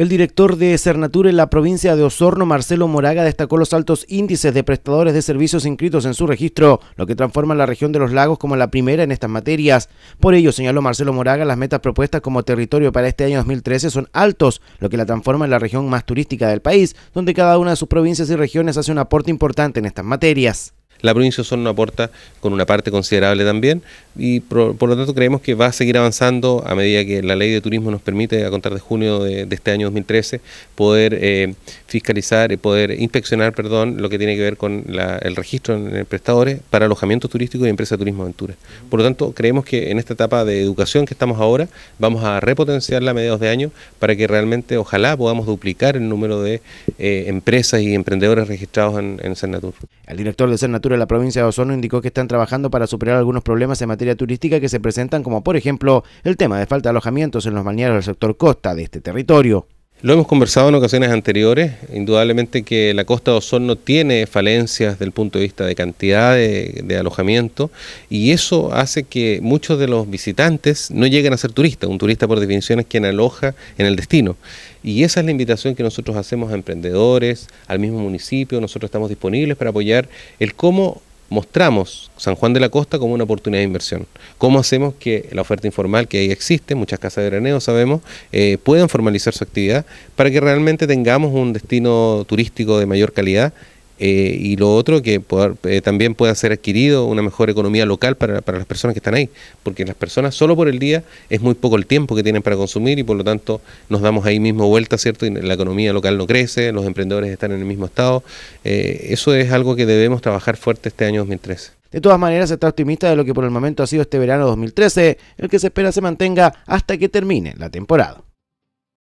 El director de Cernatur en la provincia de Osorno, Marcelo Moraga, destacó los altos índices de prestadores de servicios inscritos en su registro, lo que transforma la región de los lagos como la primera en estas materias. Por ello, señaló Marcelo Moraga, las metas propuestas como territorio para este año 2013 son altos, lo que la transforma en la región más turística del país, donde cada una de sus provincias y regiones hace un aporte importante en estas materias la provincia de Osorno aporta con una parte considerable también y por, lo tanto creemos que va a seguir avanzando a medida que la ley de turismo nos permite a contar de junio de, este año 2013 poder eh, fiscalizar y poder inspeccionar perdón, lo que tiene que ver con el registro en, prestadores para alojamientos turísticos y empresas de turismo aventura. Por lo tanto creemos que en esta etapa de educación que estamos ahora vamos a repotenciarla a mediados de año para que realmente ojalá podamos duplicar el número de eh, empresas y emprendedores registrados en, en Cernatur. El director de Cernatur de la provincia de Osorno indicó que están trabajando para superar algunos problemas en materia turística que se presentan, como por ejemplo el tema de falta de alojamientos en los balnearios del sector costa de este territorio. Lo hemos conversado en ocasiones anteriores, indudablemente que la costa de Osorno tiene falencias desde el punto de vista de cantidad de, de, alojamiento y eso hace que muchos de los visitantes no lleguen a ser turistas. Un turista por definición es quien aloja en el destino. Y esa es la invitación que nosotros hacemos a emprendedores, al mismo municipio, nosotros estamos disponibles para apoyar el cómo mostramos San Juan de la Costa como una oportunidad de inversión. ¿Cómo hacemos que la oferta informal que ahí existe, muchas casas de veraneo sabemos, eh, puedan formalizar su actividad para que realmente tengamos un destino turístico de mayor calidad eh, y lo otro, que eh, también pueda ser adquirido una mejor economía local para, las personas que están ahí, porque las personas solo por el día es muy poco el tiempo que tienen para consumir y por lo tanto nos damos ahí mismo vuelta, ¿cierto? Y la economía local no crece, los emprendedores están en el mismo estado. Eh, eso es algo que debemos trabajar fuerte este año 2013. De todas maneras, está optimista de lo que por el momento ha sido este verano 2013, el que se espera se mantenga hasta que termine la temporada.